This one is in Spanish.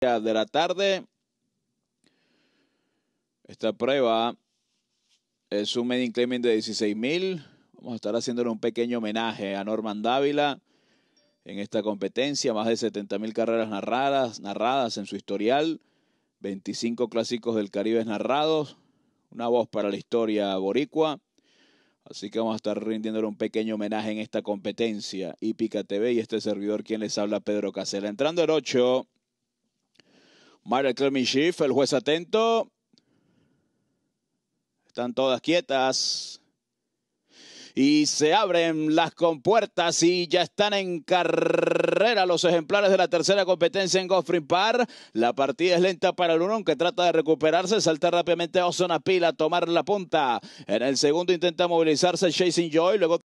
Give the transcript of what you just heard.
de la tarde. Esta prueba es un medio inclement de 16.000. Vamos a estar haciéndole un pequeño homenaje a Norman Dávila en esta competencia. Más de 70.000 carreras narradas, narradas en su historial. 25 clásicos del Caribe narrados. Una voz para la historia boricua. Así que vamos a estar rindiéndole un pequeño homenaje en esta competencia. Hípica TV y este servidor quien les habla, Pedro Casela. Entrando el 8. Marek Clement el juez atento. Están todas quietas. Y se abren las compuertas y ya están en carrera los ejemplares de la tercera competencia en Goffrin Park, La partida es lenta para el uno, que trata de recuperarse. Salta rápidamente Ozona Pila a tomar la punta. En el segundo intenta movilizarse Chasing Joy. Luego